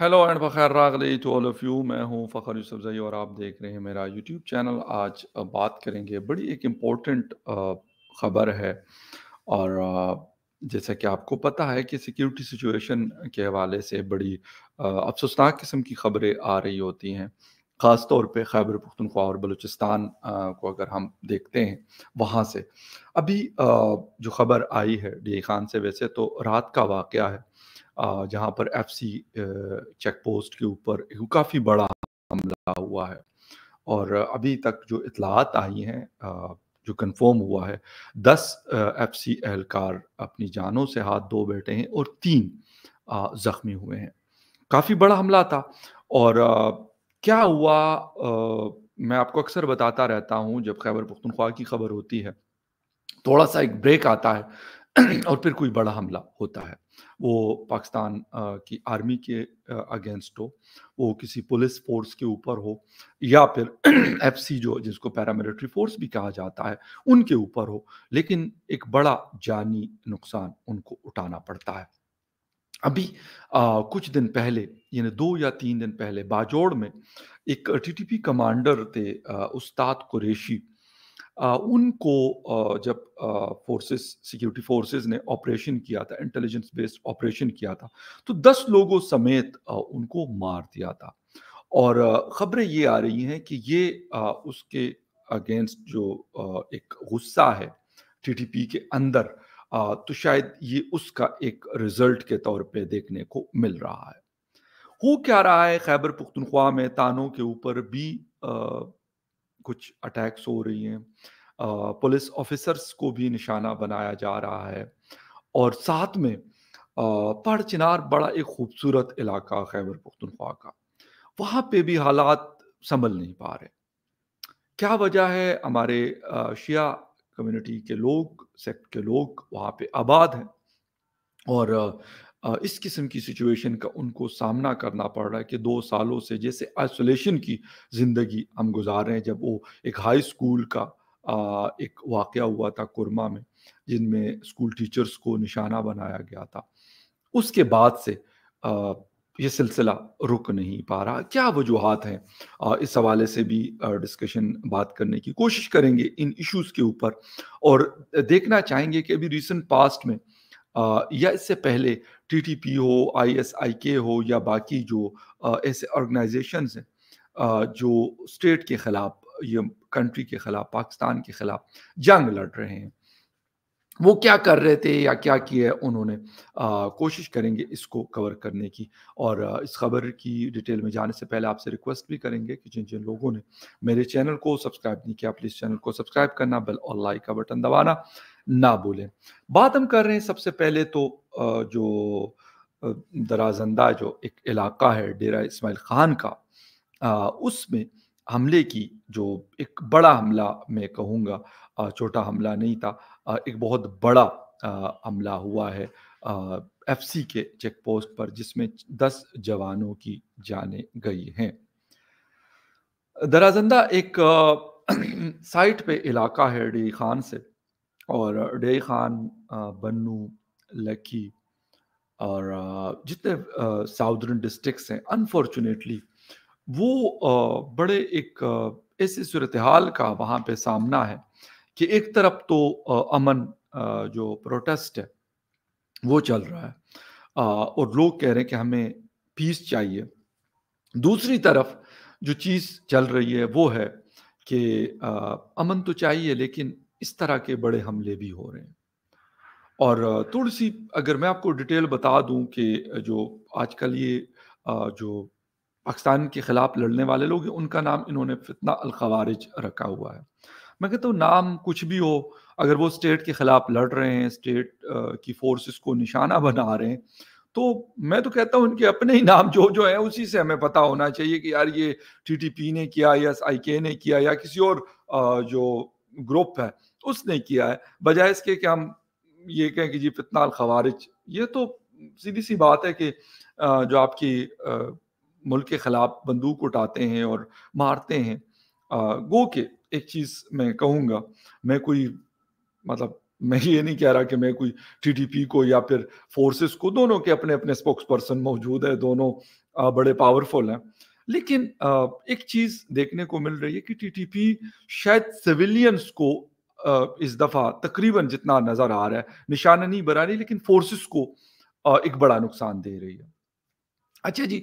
hello and बखैर रागली to all of you मैं हूं फ़खर यूसुफ़ज़ई और आप देख रहे हैं मेरा यूट्यूब चैनल आज बात करेंगे बड़ी एक इम्पोर्टेंट ख़बर है और जैसा कि आपको पता है कि सिक्योरिटी सिचुएशन के हवाले से बड़ी अफसोसनाक किस्म की खबरें आ रही होती हैं ख़ास तौर पे खैबर पुख्तनख्वा और बलूचिस्तान को अगर हम देखते हैं वहाँ से अभी जो खबर आई है डी खान से वैसे तो रात का वाक़ है जहां पर एफसी चेक पोस्ट के ऊपर काफ़ी बड़ा हमला हुआ है और अभी तक जो इतलात आई हैं जो कंफर्म हुआ है दस एफ सी एहलकार अपनी जानों से हाथ धो बैठे हैं और तीन ज़ख्मी हुए हैं काफ़ी बड़ा हमला था और क्या हुआ मैं आपको अक्सर बताता रहता हूँ जब खैबर पुख्तनख्वा की खबर होती है थोड़ा सा एक ब्रेक आता है और फिर कोई बड़ा हमला होता है वो पाकिस्तान की आर्मी के अगेंस्ट हो वो किसी पुलिस फोर्स के ऊपर हो या फिर एफसी जो जिसको पैरामिलिट्री फोर्स भी कहा जाता है उनके ऊपर हो लेकिन एक बड़ा जानी नुकसान उनको उठाना पड़ता है अभी आ, कुछ दिन पहले यानी दो या तीन दिन पहले बाजोड़ में एक टीटीपी कमांडर थे उस्ताद कुरेशी उनको जब फोर्सेस सिक्योरिटी फोर्सेस ने ऑपरेशन किया था इंटेलिजेंस बेस्ड ऑपरेशन किया था तो दस लोगों समेत उनको मार दिया था और ख़बरें ये आ रही हैं कि ये उसके अगेंस्ट जो एक गुस्सा है टीटीपी के अंदर तो शायद ये उसका एक रिजल्ट के तौर पे देखने को मिल रहा है हो क्या रहा है खैबर पुख्तनख्वा में तानों के ऊपर भी कुछ अटैक्स हो रही हैं पुलिस ऑफिसर्स को भी निशाना बनाया जा रहा है और साथ में पढ़ चिनार बड़ा एक खूबसूरत इलाका खैबर पख्तनख्वा का वहाँ पे भी हालात संभल नहीं पा रहे क्या वजह है हमारे शिया कम्युनिटी के लोग सेक्ट के लोग वहाँ पे आबाद हैं और इस किस्म की सिचुएशन का उनको सामना करना पड़ रहा है कि दो सालों से जैसे आइसोलेशन की ज़िंदगी हम गुजार रहे हैं जब वो एक हाई स्कूल का एक वाक़ हुआ था कुरमा में जिनमें स्कूल टीचर्स को निशाना बनाया गया था उसके बाद से ये सिलसिला रुक नहीं पा रहा क्या वजूहत हैं इस हवाले से भी डिस्कशन बात करने की कोशिश करेंगे इन इश्यूज़ के ऊपर और देखना चाहेंगे कि अभी रिसेंट पास्ट में या इससे पहले टीटीपी हो आईएसआईके हो या बाकी जो ऐसे ऑर्गेनाइजेशन हैं जो स्टेट के ख़िलाफ़ ये कंट्री के ख़िलाफ़ पाकिस्तान के ख़िलाफ़ जंग लड़ रहे हैं वो क्या कर रहे थे या क्या किया है उन्होंने आ, कोशिश करेंगे इसको कवर करने की और आ, इस खबर की डिटेल में जाने से पहले आपसे रिक्वेस्ट भी करेंगे कि जिन जिन लोगों ने मेरे चैनल को सब्सक्राइब नहीं किया प्लीज़ चैनल को सब्सक्राइब करना बेल और लाइक का बटन दबाना ना भूलें बात हम कर रहे हैं सबसे पहले तो जो दराजंदा जो एक इलाका है डेरा इसमाइल खान का उसमें हमले की जो एक बड़ा हमला मैं कहूँगा छोटा हमला नहीं था एक बहुत बड़ा हमला हुआ है एफसी के चेक पोस्ट पर जिसमें दस जवानों की जाने गई हैं दराजंदा एक साइट पे इलाका है डेई खान से और डेई खान बन्नू लकी और जितने साउदर्न डिस्ट्रिक्स हैं अनफॉर्चुनेटली वो बड़े एक ऐसी सूरत हाल का वहाँ पे सामना है कि एक तरफ तो अमन जो प्रोटेस्ट है वो चल रहा है और लोग कह रहे हैं कि हमें पीस चाहिए दूसरी तरफ जो चीज़ चल रही है वो है कि अमन तो चाहिए लेकिन इस तरह के बड़े हमले भी हो रहे हैं और थोड़ी सी अगर मैं आपको डिटेल बता दूं कि जो आजकल ये जो पाकिस्तान के ख़िलाफ़ लड़ने वाले लोग हैं उनका नाम इन्होंने फितना अलखवारिज रखा हुआ है मैं कहता हूँ नाम कुछ भी हो अगर वो स्टेट के ख़िलाफ़ लड़ रहे हैं स्टेट की फोर्सेस को निशाना बना रहे हैं तो मैं तो कहता हूँ उनके अपने ही नाम जो जो है उसी से हमें पता होना चाहिए कि यार ये टीटीपी ने किया या के ने किया या किसी और जो ग्रुप है उसने किया है बजाय इसके कि हम ये कहें कि जी फितनाल खवारिज ये तो सीधी सी बात है कि जो आपकी मुल्क के खिलाफ बंदूक उठाते हैं और मारते हैं गो के एक चीज़ मैं कहूँगा मैं कोई मतलब मैं ये नहीं कह रहा कि मैं कोई टीटीपी को या फिर फोर्सेस को दोनों के अपने अपने स्पोक्स पर्सन मौजूद है दोनों बड़े पावरफुल हैं लेकिन एक चीज़ देखने को मिल रही है कि टीटीपी शायद सिविलियंस को इस दफ़ा तकरीबन जितना नज़र आ रहा है निशाना नहीं बना रही लेकिन फोर्सेस को एक बड़ा नुकसान दे रही है अच्छा जी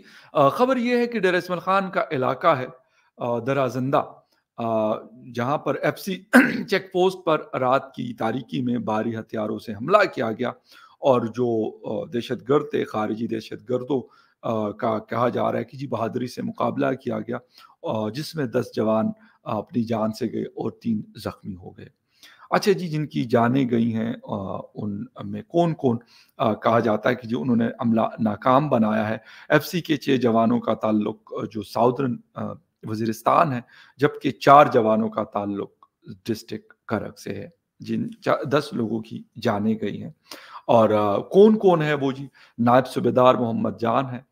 खबर यह है कि डेर इसमल खान का इलाका है दराजंदा जहां पर एफसी चेक पोस्ट पर रात की तारीकी में भारी हथियारों से हमला किया गया और जो दहशत गर्द थे खारिजी दहशत गर्दों का कहा जा रहा है कि जी बहादुरी से मुकाबला किया गया जिसमें दस जवान अपनी जान से गए और तीन जख्मी हो गए अच्छा जी जिनकी जाने गई हैं उन में कौन कौन कहा जाता है कि जो उन्होंने अमला नाकाम बनाया है सी के छः जवानों का ताल्लुक जो साउदर्न वजीरिस्तान है जबकि चार जवानों का ताल्लुक डिस्ट्रिक्ट करक से है जिन दस लोगों की जाने गई हैं और कौन कौन है वो जी नायब सूबेदार मोहम्मद जान है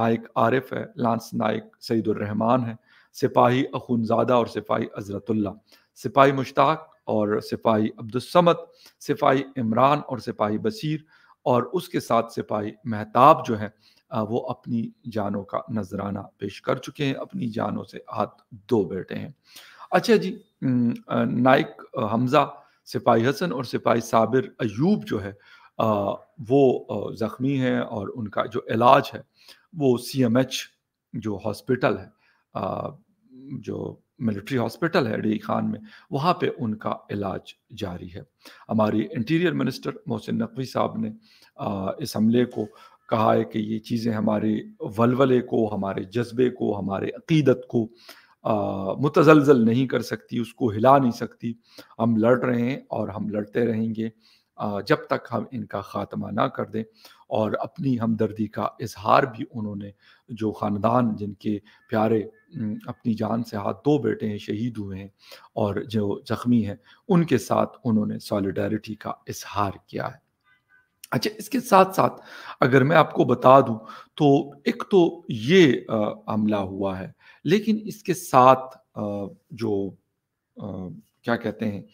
नायक आरिफ है लांस नायक सईदुररहमान है सिपाही अखुनजादा और सिपाही अजरतुल्ला सिपाही मुश्ताक और सिपाही अब्दुलसमद सिपाही इमरान और सिपाही बशीर और उसके साथ सिपाही महताब जो हैं वो अपनी जानों का नजराना पेश कर चुके हैं अपनी जानों से हाथ दो बैठे हैं अच्छा जी नाइक हमजा सिपाही हसन और सिपाही साबिर अयूब जो है वो ज़ख्मी हैं और उनका जो इलाज है वो सी एम एच जो हॉस्पिटल है जो मिलिट्री हॉस्पिटल है डी खान में वहाँ पे उनका इलाज जारी है हमारी इंटीरियर मिनिस्टर मोहसिन नकवी साहब ने इस हमले को कहा है कि ये चीज़ें हमारे वलवले को हमारे जज्बे को हमारे अकीदत को मुतजलजल नहीं कर सकती उसको हिला नहीं सकती हम लड़ रहे हैं और हम लड़ते रहेंगे जब तक हम इनका ख़ात्मा ना कर दें और अपनी हमदर्दी का इजहार भी उन्होंने जो ख़ानदान जिनके प्यारे अपनी जान से हाथ दो बेटे हैं शहीद हुए हैं और जो ज़ख्मी हैं उनके साथ उन्होंने सॉलिडारिटी का इजहार किया है अच्छा इसके साथ साथ अगर मैं आपको बता दूं तो एक तो ये हमला हुआ है लेकिन इसके साथ आ, जो आ, क्या कहते हैं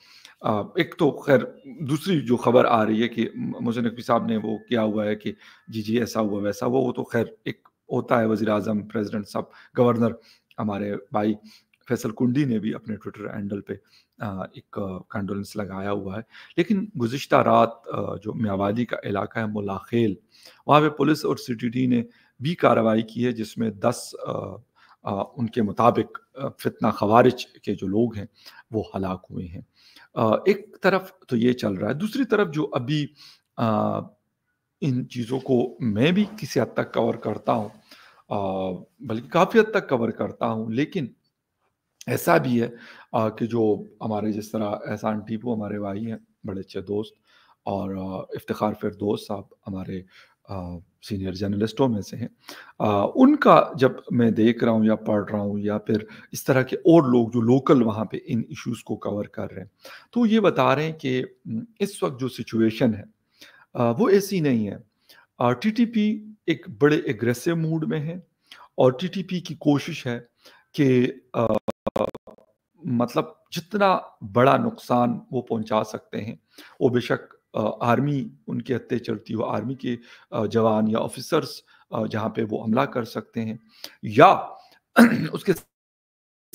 एक तो खैर दूसरी जो खबर आ रही है कि मुझे नकवी साहब ने वो किया हुआ है कि जी जी ऐसा हुआ वैसा हुआ वो तो खैर एक होता है वजी अजम प्रेजिडेंट साहब गवर्नर हमारे भाई फैसल कुंडी ने भी अपने ट्विटर हैंडल पे एक कंडोलेंस लगाया हुआ है लेकिन गुज्त रात जो मियावादी का इलाका है मुलाखेल वहाँ पे पुलिस और सी ने भी कार्रवाई की है जिसमें दस उनके मुताबिक फितना खवारिज के जो लोग हैं वो हलाक हुए हैं एक तरफ तो ये चल रहा है दूसरी तरफ जो अभी इन चीज़ों को मैं भी किसी हद तक कवर करता हूँ बल्कि काफ़ी हद तक कवर करता हूँ लेकिन ऐसा भी है कि जो हमारे जिस तरह एहसान टीपू हमारे भाई हैं बड़े अच्छे दोस्त और इफ्तार फिर दोस्त साहब हमारे सीनियर जर्नलिस्टों में से हैं आ, उनका जब मैं देख रहा हूँ या पढ़ रहा हूँ या फिर इस तरह के और लोग जो लोकल वहाँ पे इन इश्यूज को कवर कर रहे हैं तो ये बता रहे हैं कि हम्म, इस वक्त जो सिचुएशन है आ, वो ऐसी नहीं है टीटीपी एक बड़े एग्रेसिव मूड में है और टीटीपी की कोशिश है कि मतलब जितना बड़ा नुकसान वो पहुंचा सकते हैं वो बेशक आर्मी उनके हत्ते चलती हो आर्मी के जवान या ऑफिसर्स जहाँ पे वो हमला कर सकते हैं या उसके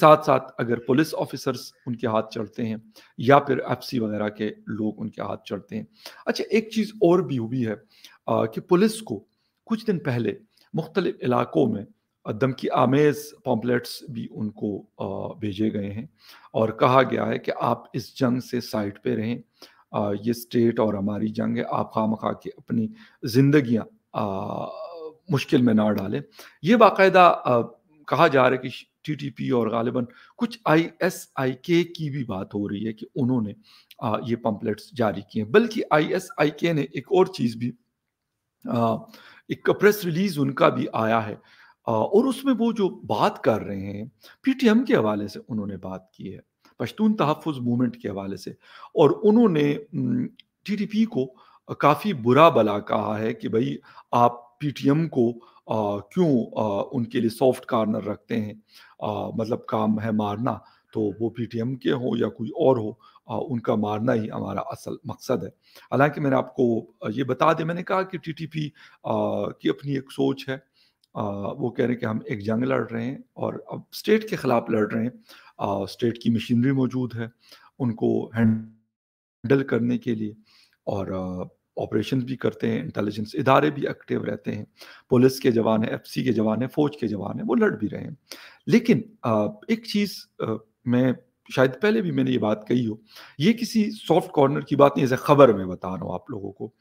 साथ साथ अगर पुलिस ऑफिसर्स उनके हाथ चढ़ते हैं या फिर एफ वगैरह के लोग उनके हाथ चढ़ते हैं अच्छा एक चीज़ और भी हुई है कि पुलिस को कुछ दिन पहले मुख्तलिफ इलाकों में दमकी आमेज़ पॉम्पलेट्स भी उनको भेजे गए हैं और कहा गया है कि आप इस जंग से साइड पे रहें ये स्टेट और हमारी जंग है आप खाम खा के अपनी जिंदगियां मुश्किल में ना डालें ये बाकायदा कहा जा रहा है कि टीटीपी और गालिबा कुछ आईएसआईके की भी बात हो रही है कि उन्होंने आ, ये पम्पलेट्स जारी किए बल्कि आईएसआईके ने एक और चीज़ भी आ, एक प्रेस रिलीज उनका भी आया है आ, और उसमें वो जो बात कर रहे हैं पीटीएम के हवाले से उन्होंने बात की है पश्तून तहफ़ मूवमेंट के हवाले से और उन्होंने टी टी पी को काफ़ी बुरा भला कहा है कि भाई आप पी टी एम को क्यों उनके लिए सॉफ्ट कार्नर रखते हैं आ, मतलब काम है मारना तो वो पीटीएम के हो या कोई और हो आ, उनका मारना ही हमारा असल मकसद है हालांकि मैंने आपको ये बता दें मैंने कहा कि टीटीपी की अपनी एक सोच है आ, वो कह रहे हैं कि हम एक जंग लड़ रहे हैं और अब स्टेट के खिलाफ लड़ रहे हैं स्टेट की मशीनरी मौजूद है उनको हैंडल करने के लिए और ऑपरेशन भी करते हैं इंटेलिजेंस इदारे भी एक्टिव रहते हैं पुलिस के जवान हैं एफसी के जवान हैं फौज के जवान हैं वो लड़ भी रहे हैं लेकिन एक चीज़ मैं शायद पहले भी मैंने ये बात कही हो ये किसी सॉफ्ट कॉर्नर की बात नहीं ऐसे खबर में बता रहा हूँ आप लोगों को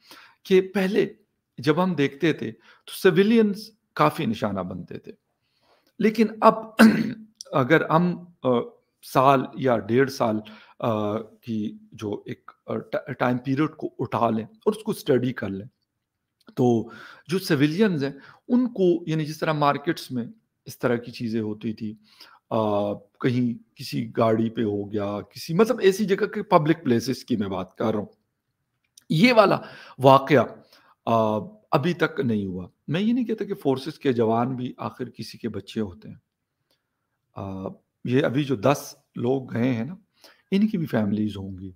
कि पहले जब हम देखते थे तो सिविलियंस काफ़ी निशाना बनते थे लेकिन अब अगर हम साल या डेढ़ साल की जो एक टाइम पीरियड को उठा लें और उसको स्टडी कर लें तो जो सिविलियंस हैं उनको यानी जिस तरह मार्केट्स में इस तरह की चीज़ें होती थी आ, कहीं किसी गाड़ी पे हो गया किसी मतलब ऐसी जगह के पब्लिक प्लेसेस की मैं बात कर रहा हूँ ये वाला वाक़ अभी तक नहीं हुआ मैं ये नहीं कहता कि फोर्सेस के जवान भी आखिर किसी के बच्चे होते हैं ये अभी जो दस लोग गए हैं ना इनकी भी फैमिलीज़ होंगी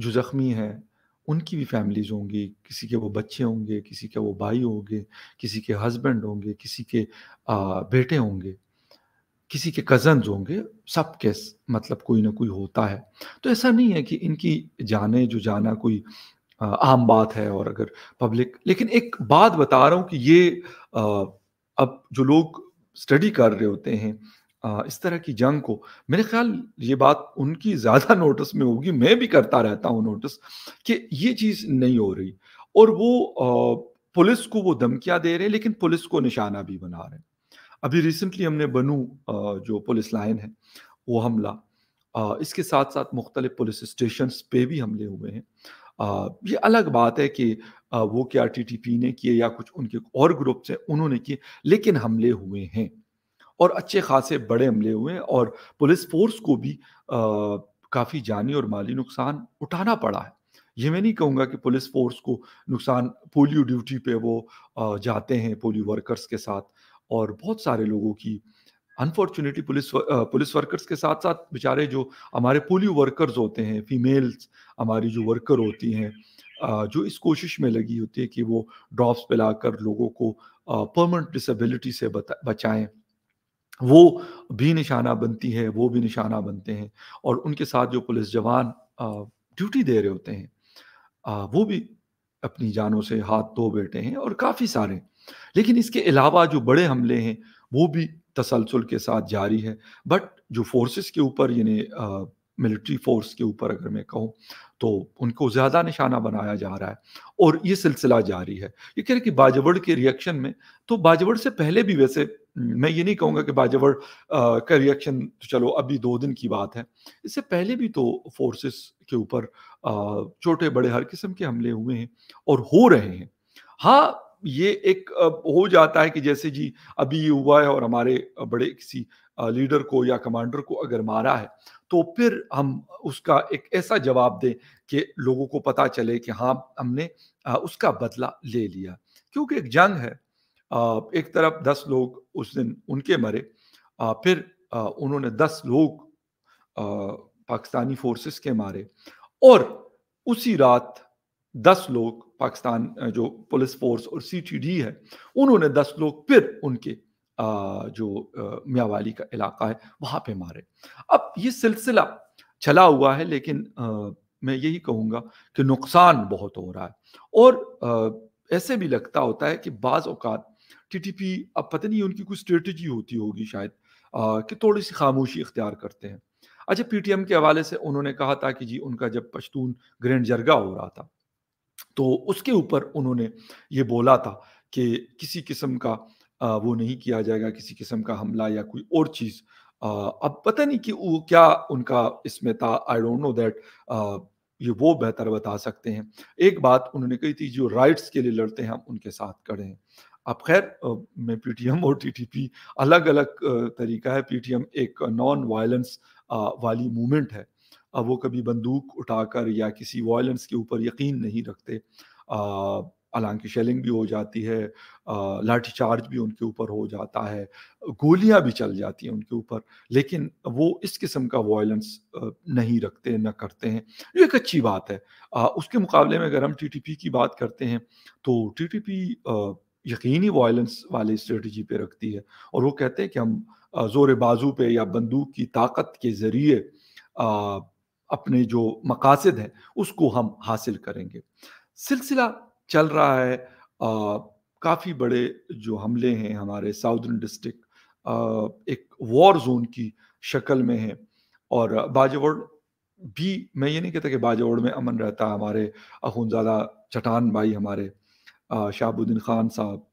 जो ज़ख्मी हैं उनकी भी फैमिलीज़ होंगी किसी के वो बच्चे होंगे किसी के वो भाई होंगे किसी के हस्बैंड होंगे किसी के बेटे होंगे किसी के कज़न होंगे सब के मतलब कोई ना कोई होता है तो ऐसा नहीं है कि इनकी जाने जो जाना कोई आम बात है और अगर पब्लिक लेकिन एक बात बता रहा हूँ कि ये अब जो लोग स्टडी कर रहे होते हैं इस तरह की जंग को मेरे ख्याल ये बात उनकी ज़्यादा नोटिस में होगी मैं भी करता रहता हूँ नोटिस कि ये चीज़ नहीं हो रही और वो पुलिस को वो धमकियाँ दे रहे हैं लेकिन पुलिस को निशाना भी बना रहे हैं अभी रिसेंटली हमने बनू जो पुलिस लाइन है वो हमला इसके साथ साथ मुख्तलिफ पुलिस स्टेशन पे भी हमले हुए हैं ये अलग बात है कि वो क्या टी ने किए या कुछ उनके और ग्रुप्स हैं उन्होंने किए लेकिन हमले हुए हैं और अच्छे खासे बड़े हमले हुए हैं और पुलिस फोर्स को भी काफ़ी जानी और माली नुकसान उठाना पड़ा है ये मैं नहीं कहूँगा कि पुलिस फोर्स को नुकसान पोलियो ड्यूटी पे वो जाते हैं पोलियो वर्कर्स के साथ और बहुत सारे लोगों की अनफॉर्चुनेटली पुलिस पुलिस वर्कर्स के साथ साथ बेचारे जो हमारे पोलियो वर्कर्स होते हैं फीमेल्स हमारी जो वर्कर होती हैं uh, जो इस कोशिश में लगी होती है कि वो ड्रॉप्स पिलाकर लोगों को परमानेंट uh, डिसेबिलिटी से बचाएं वो भी निशाना बनती है वो भी निशाना बनते हैं और उनके साथ जो पुलिस जवान ड्यूटी uh, दे रहे होते हैं वो भी अपनी जानों से हाथ धो बैठे हैं और काफ़ी सारे लेकिन इसके अलावा जो बड़े हमले हैं वो भी तसलसल के साथ जारी है बट जो फोर्सेस के ऊपर यानी मिलिट्री फोर्स के ऊपर अगर मैं कहूँ तो उनको ज़्यादा निशाना बनाया जा रहा है और ये सिलसिला जारी है ये कह रहे कि बाजवड़ के रिएक्शन में तो बाजवड़ से पहले भी वैसे मैं ये नहीं कहूँगा कि बाजवड़ का रिएक्शन तो चलो अभी दो दिन की बात है इससे पहले भी तो फोर्सेस के ऊपर छोटे बड़े हर किस्म के हमले हुए हैं और हो रहे हैं हाँ ये एक हो जाता है कि जैसे जी अभी ये हुआ है और हमारे बड़े किसी लीडर को या कमांडर को अगर मारा है तो फिर हम उसका एक ऐसा जवाब दें कि लोगों को पता चले कि हाँ हमने उसका बदला ले लिया क्योंकि एक जंग है एक तरफ दस लोग उस दिन उनके मरे फिर उन्होंने दस लोग पाकिस्तानी फोर्सेस के मारे और उसी रात दस लोग पाकिस्तान जो पुलिस फोर्स और सी टी डी है उन्होंने दस लोग फिर उनके जो मियावाली का इलाका है वहाँ पे मारे अब ये सिलसिला चला हुआ है लेकिन मैं यही कहूँगा कि नुकसान बहुत हो रहा है और ऐसे भी लगता होता है कि बाज़ औकात टी टी पी अब पता नहीं उनकी कोई स्ट्रेटजी होती होगी शायद कि थोड़ी सी खामोशी इख्तियार करते हैं अच्छा पीटीएम के हवाले से उन्होंने कहा था कि जी उनका जब पश्तून ग्रैंड जरगा हो रहा था तो उसके ऊपर उन्होंने ये बोला था कि किसी किस्म का वो नहीं किया जाएगा किसी किस्म का हमला या कोई और चीज़ अब पता नहीं कि वो क्या उनका इसमें था आई डोंट नो दैट ये वो बेहतर बता सकते हैं एक बात उन्होंने कही थी जो राइट्स के लिए लड़ते हैं हम उनके साथ खड़े हैं अब खैर में पीटीएम और टीटीपी अलग अलग तरीका है पीटीएम एक नॉन वायलेंस वाली मूवमेंट है अब वो कभी बंदूक उठाकर या किसी वायलेंस के ऊपर यकीन नहीं रखते हालांकि शेलिंग भी हो जाती है लाठी चार्ज भी उनके ऊपर हो जाता है गोलियां भी चल जाती हैं उनके ऊपर लेकिन वो इस किस्म का वायलेंस नहीं रखते न करते हैं ये एक अच्छी बात है आ, उसके मुकाबले में अगर हम टी की बात करते हैं तो टीटीपी यकीनी वायलेंस वाले स्ट्रेटजी पे रखती है और वो कहते हैं कि हम जोर बाजू पे या बंदूक की ताकत के ज़रिए अपने जो मकासद हैं उसको हम हासिल करेंगे सिलसिला चल रहा है काफ़ी बड़े जो हमले हैं हमारे साउदर्न डिस्ट्रिक्ट एक वॉर जोन की शक्ल में है और बाजवड़ भी मैं ये नहीं कहता कि बाजवड़ में अमन रहता है हमारे अखुनजादा चटान भाई हमारे शाहबुद्दीन खान साहब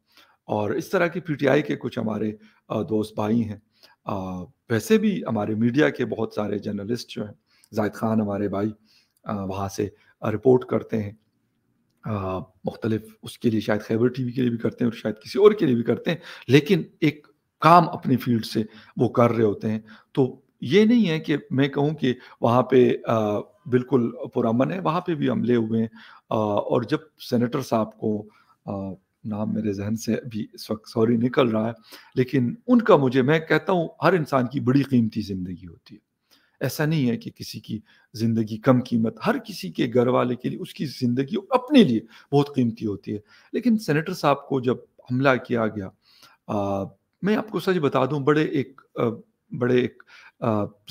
और इस तरह की पीटीआई के कुछ हमारे दोस्त भाई हैं वैसे भी हमारे मीडिया के बहुत सारे जर्नलिस्ट जो हैं जायद खान हमारे भाई वहाँ से रिपोर्ट करते हैं मुख्तलिफ उसके लिए शायद खैबर टी वी के लिए भी करते हैं और शायद किसी और के लिए भी करते हैं लेकिन एक काम अपनी फील्ड से वो कर रहे होते हैं तो ये नहीं है कि मैं कहूँ कि वहाँ पे आ, बिल्कुल पुरमन है वहाँ पे भी हमले हुए हैं और जब सेनेटर साहब को आ, नाम मेरे जहन से अभी इस वक्त सॉरी निकल रहा है लेकिन उनका मुझे मैं कहता हूँ हर इंसान की बड़ी कीमती ज़िंदगी होती है ऐसा नहीं है कि किसी की ज़िंदगी कम कीमत हर किसी के घर वाले के लिए उसकी ज़िंदगी अपने लिए बहुत कीमती होती है लेकिन सेनेटर साहब को जब हमला किया गया आ, मैं आपको सच बता दूं बड़े एक आ, बड़े एक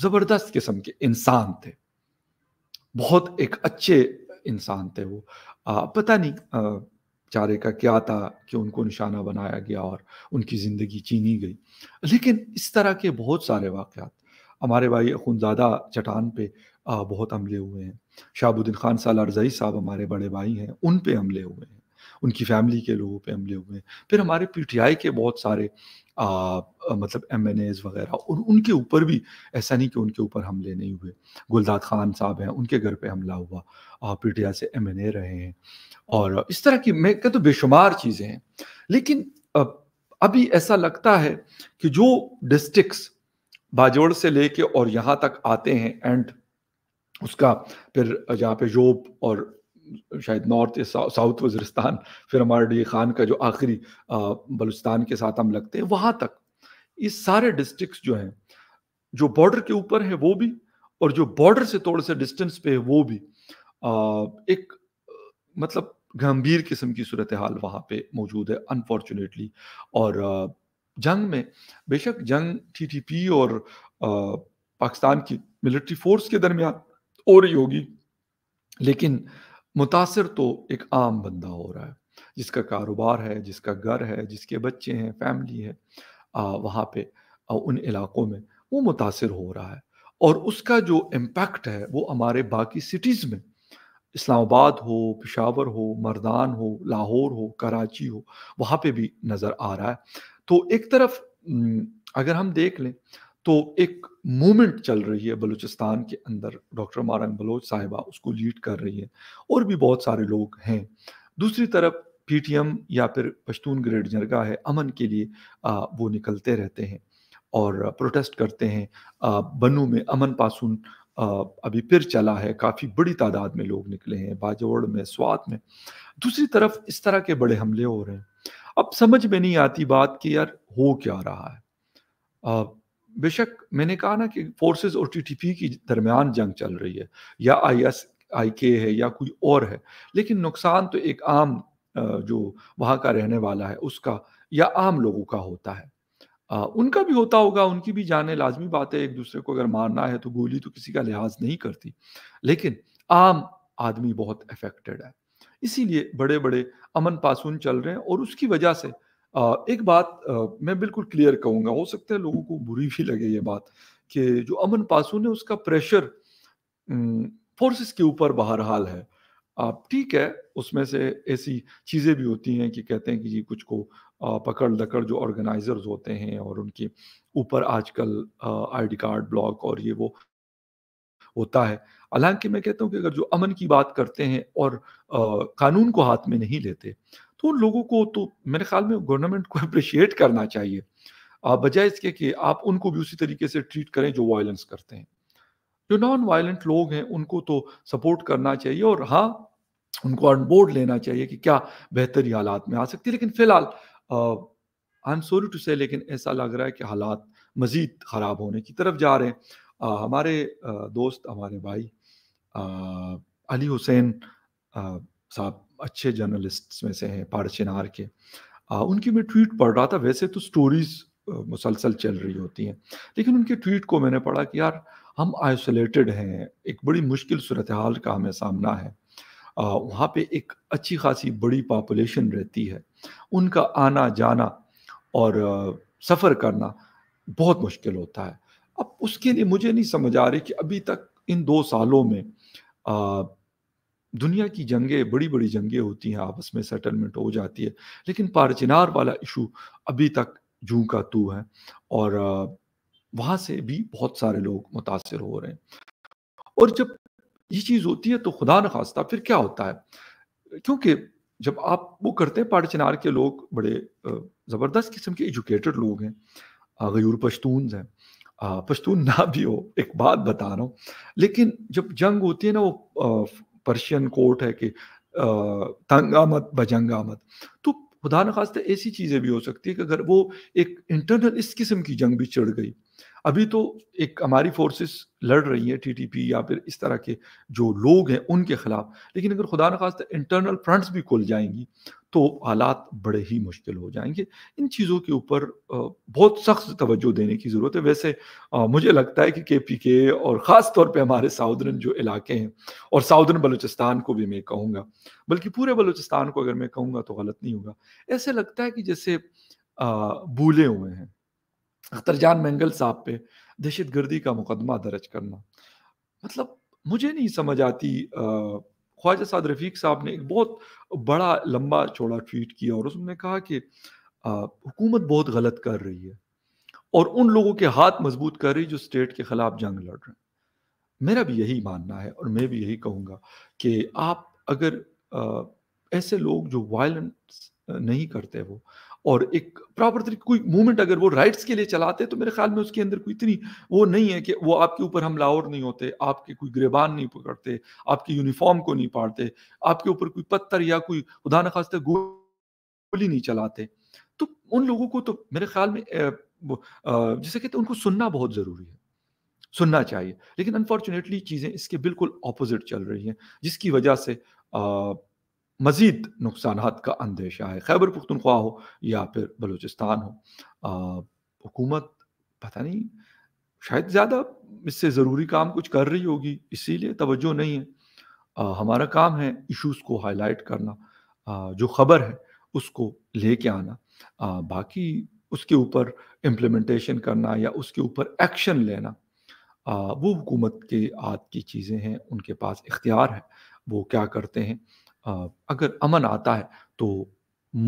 ज़बरदस्त किस्म के इंसान थे बहुत एक अच्छे इंसान थे वो आ, पता नहीं चारे का क्या था कि उनको निशाना बनाया गया और उनकी ज़िंदगी चीनी गई लेकिन इस तरह के बहुत सारे वाकत हमारे भाई अखुनजादा चटान पे बहुत हमले हुए हैं शाहबुद्दीन खान सालारजई साहब हमारे बड़े भाई हैं उन पे हमले हुए हैं उनकी फैमिली के लोगों पे हमले हुए हैं फिर हमारे पीटीआई के बहुत सारे आ, आ मतलब एम एन एज वगैरह और उनके ऊपर भी ऐसा नहीं कि उनके ऊपर हमले नहीं हुए गुलदाद खान साहब हैं उनके घर पे हमला हुआ पी टी आई से एम एन ए रहे हैं और इस तरह की मैं कह तो बेशुमार चीज़ें हैं लेकिन अभी ऐसा लगता है कि जो डिस्ट्रिक्स बाजोड़ से लेके और यहाँ तक आते हैं एंड उसका फिर यहाँ पे योब और शायद नॉर्थ या साउथ वजरिस्तान फिर हमारे डी खान का जो आखिरी बलुस्तान के साथ हम लगते हैं वहाँ तक इस सारे डिस्ट्रिक्ट जो हैं जो बॉर्डर के ऊपर है वो भी और जो बॉर्डर से थोड़े से डिस्टेंस पे है वो भी आ, एक मतलब गंभीर किस्म की सूरत हाल वहाँ पे मौजूद है अनफॉर्चुनेटली और आ, जंग में बेशक जंग टीटीपी और आ, पाकिस्तान की मिलिट्री फोर्स के दरमियान हो रही होगी लेकिन मुतासर तो एक आम बंदा हो रहा है जिसका कारोबार है जिसका घर है जिसके बच्चे हैं फैमिली है आ, वहाँ पे आ, उन इलाकों में वो मुतासर हो रहा है और उसका जो इम्पैक्ट है वो हमारे बाकी सिटीज़ में इस्लामाबाद हो पिशावर हो मर्दान हो लाहौर हो कराची हो वहाँ पे भी नज़र आ रहा है तो एक तरफ अगर हम देख लें तो एक मूवमेंट चल रही है बलूचिस्तान के अंदर डॉक्टर मारंग बलोच साहिबा उसको लीड कर रही है और भी बहुत सारे लोग हैं दूसरी तरफ पीटीएम या फिर पश्तून ग्रेड जरगा है अमन के लिए आ, वो निकलते रहते हैं और प्रोटेस्ट करते हैं आ, बनू में अमन पासून आ, अभी फिर चला है काफ़ी बड़ी तादाद में लोग निकले हैं बाजोड़ में स्वात में दूसरी तरफ इस तरह के बड़े हमले हो रहे हैं अब समझ में नहीं आती बात कि यार हो क्या रहा है बेशक मैंने कहा ना कि फोर्सेस और टीटीपी की दरमियान जंग चल रही है या आई एस आई के है या कोई और है लेकिन नुकसान तो एक आम जो वहाँ का रहने वाला है उसका या आम लोगों का होता है उनका भी होता होगा उनकी भी जाने लाजमी बात है एक दूसरे को अगर मारना है तो गोली तो किसी का लिहाज नहीं करती लेकिन आम आदमी बहुत अफेक्टेड है इसीलिए बड़े बड़े अमन पासून चल रहे हैं और उसकी वजह से एक बात मैं बिल्कुल क्लियर कहूँगा हो सकता है लोगों को बुरी भी लगे ये बात कि जो अमन पासून है उसका प्रेशर फोर्सेस के ऊपर बाहर हाल है आप ठीक है उसमें से ऐसी चीज़ें भी होती हैं कि कहते हैं कि जी कुछ को पकड़ लकड़ जो ऑर्गेनाइजर्स होते हैं और उनके ऊपर आजकल आईडी कार्ड ब्लॉक और ये वो होता है हालांकि मैं कहता हूँ कि अगर जो अमन की बात करते हैं और आ, कानून को हाथ में नहीं लेते तो उन लोगों को तो मेरे ख्याल में गवर्नमेंट को अप्रिशिएट करना चाहिए बजाय इसके कि आप उनको भी उसी तरीके से ट्रीट करें जो वायलेंस करते हैं जो नॉन वायलेंट लोग हैं उनको तो सपोर्ट करना चाहिए और हाँ उनको अनबोर्ड लेना चाहिए कि क्या बेहतरी हालात में आ सकती है लेकिन फिलहाल आई एम सॉरी टू से लेकिन ऐसा लग रहा है कि हालात मजीद ख़राब होने की तरफ जा रहे हैं हमारे दोस्त हमारे भाई अली हुसैन साहब अच्छे जर्नलिस्ट में से हैं पार चिनार के उनकी मैं ट्वीट पढ़ रहा था वैसे तो स्टोरीज़ मुसलसल चल रही होती हैं लेकिन उनके ट्वीट को मैंने पढ़ा कि यार हम आइसोलेटेड हैं एक बड़ी मुश्किल सूरत हाल का हमें सामना है वहाँ पे एक अच्छी खासी बड़ी पापुलेशन रहती है उनका आना जाना और सफ़र करना बहुत मुश्किल होता है अब उसके लिए मुझे नहीं समझ आ रही कि अभी तक इन दो सालों में आ, दुनिया की जंगें बड़ी बड़ी जंगें होती हैं आपस में सेटलमेंट हो जाती है लेकिन पारचिनार वाला इशू अभी तक जू का तू है और वहाँ से भी बहुत सारे लोग मुतासर हो रहे हैं और जब ये चीज़ होती है तो खुदा न खास्ता फिर क्या होता है क्योंकि जब आप वो करते हैं पारचिनार के लोग बड़े ज़बरदस्त किस्म के एजुकेटेड लोग हैं गयूर पश्तून हैं पश्तून ना भी हो एक बात बता रहा हूँ लेकिन जब जंग होती है ना वो पर्शियन कोर्ट है कि तंगा मत बजंगा मत तो खुदा न ऐसी चीज़ें भी हो सकती है कि अगर वो एक इंटरनल इस किस्म की जंग भी चढ़ गई अभी तो एक हमारी फोर्सेस लड़ रही हैं टीटीपी या फिर इस तरह के जो लोग हैं उनके खिलाफ लेकिन अगर खुदा न खास्ता इंटरनल फ्रंट्स भी खुल जाएंगी तो हालात बड़े ही मुश्किल हो जाएंगे इन चीज़ों के ऊपर बहुत सख्त तवज्जो देने की ज़रूरत है वैसे मुझे लगता है कि के पी के और ख़ास तौर पर हमारे साउदर्न जो इलाके हैं और साउदर्न बलूचिस्तान को भी मैं कहूँगा बल्कि पूरे बलूचिस्तान को अगर मैं कहूँगा तो गलत नहीं होगा ऐसे लगता है कि जैसे भूले हुए हैं अख्तरजान मंगल साहब पे दहशत गर्दी का मुकदमा दर्ज करना मतलब मुझे नहीं समझ आती ख्वाजा साद रफीक साहब ने एक बहुत बड़ा लंबा चौड़ा ट्वीट किया और उसमें कहा कि हुकूमत बहुत गलत कर रही है और उन लोगों के हाथ मजबूत कर रही जो स्टेट के खिलाफ जंग लड़ रहे हैं मेरा भी यही मानना है और मैं भी यही कहूँगा कि आप अगर आ, ऐसे लोग जो वायलेंस नहीं करते वो और एक प्रॉपर तरीके कोई मूवमेंट अगर वो राइट्स के लिए चलाते तो मेरे ख्याल में उसके अंदर कोई इतनी वो नहीं है कि वो आपके ऊपर हमलावर नहीं होते आपके कोई गिरबान नहीं पकड़ते आपके यूनिफॉर्म को नहीं पाड़ते आपके ऊपर कोई पत्थर या कोई खुदा न खास्ते गोली नहीं चलाते तो उन लोगों को तो मेरे ख्याल में जैसे कहते उनको सुनना बहुत ज़रूरी है सुनना चाहिए लेकिन अनफॉर्चुनेटली चीज़ें इसके बिल्कुल अपोजिट चल रही हैं जिसकी वजह से आ, मजीद नुकसान का अंदेशा है खैबर पुख्तनख्वा हो या फिर बलूचिस्तान हो हुकूमत पता नहीं शायद ज़्यादा इससे ज़रूरी काम कुछ कर रही होगी इसीलिए तवज्जो नहीं है आ, हमारा काम है इश्यूज़ को हाईलाइट करना आ, जो ख़बर है उसको लेके आना आ, बाकी उसके ऊपर इम्प्लीमेंटेशन करना या उसके ऊपर एक्शन लेना आ, वो हुकूमत के आद की चीज़ें हैं उनके पास इख्तियार है वो क्या करते हैं अगर अमन आता है तो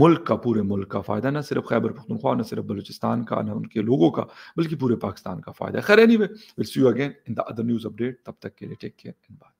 मुल्क का पूरे मुल्क का फ़ायदा ना सिर्फ खैबर पख्तनख्वा ना सिर्फ बलूचिस्तान का न उनके लोगों का बल्कि पूरे पाकिस्तान का फ़ायदा खैर anyway will see you again in the other news update तब तक के लिए टेक केयर इन बाय